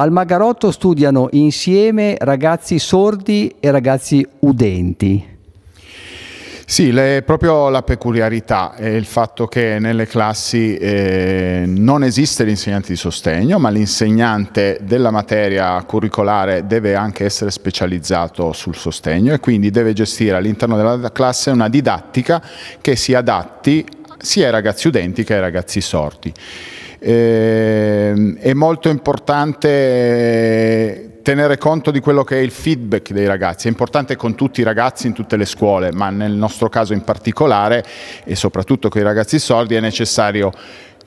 Al Magarotto studiano insieme ragazzi sordi e ragazzi udenti. Sì, è proprio la peculiarità è il fatto che nelle classi eh, non esiste l'insegnante di sostegno, ma l'insegnante della materia curricolare deve anche essere specializzato sul sostegno e quindi deve gestire all'interno della classe una didattica che si adatti sia ai ragazzi udenti che ai ragazzi sordi. Eh, è molto importante eh, tenere conto di quello che è il feedback dei ragazzi, è importante con tutti i ragazzi in tutte le scuole, ma nel nostro caso in particolare e soprattutto con i ragazzi sordi è necessario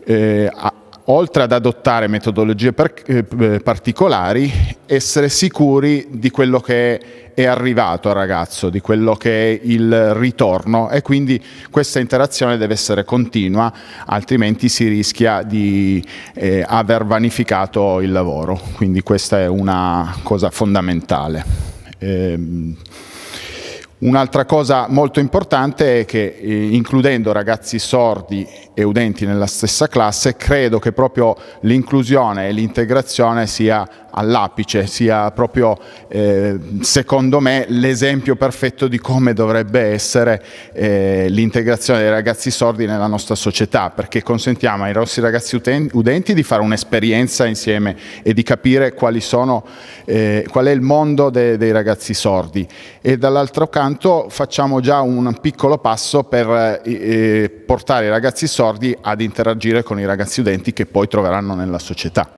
eh, a, oltre ad adottare metodologie per, eh, particolari, essere sicuri di quello che è arrivato al ragazzo, di quello che è il ritorno e quindi questa interazione deve essere continua, altrimenti si rischia di eh, aver vanificato il lavoro. Quindi questa è una cosa fondamentale. Ehm, Un'altra cosa molto importante è che eh, includendo ragazzi sordi e udenti nella stessa classe, credo che proprio l'inclusione e l'integrazione sia all'apice, sia proprio eh, secondo me l'esempio perfetto di come dovrebbe essere eh, l'integrazione dei ragazzi sordi nella nostra società, perché consentiamo ai nostri ragazzi udenti di fare un'esperienza insieme e di capire sono, eh, qual è il mondo de dei ragazzi sordi. E dall'altro canto intanto facciamo già un piccolo passo per eh, eh, portare i ragazzi sordi ad interagire con i ragazzi udenti che poi troveranno nella società.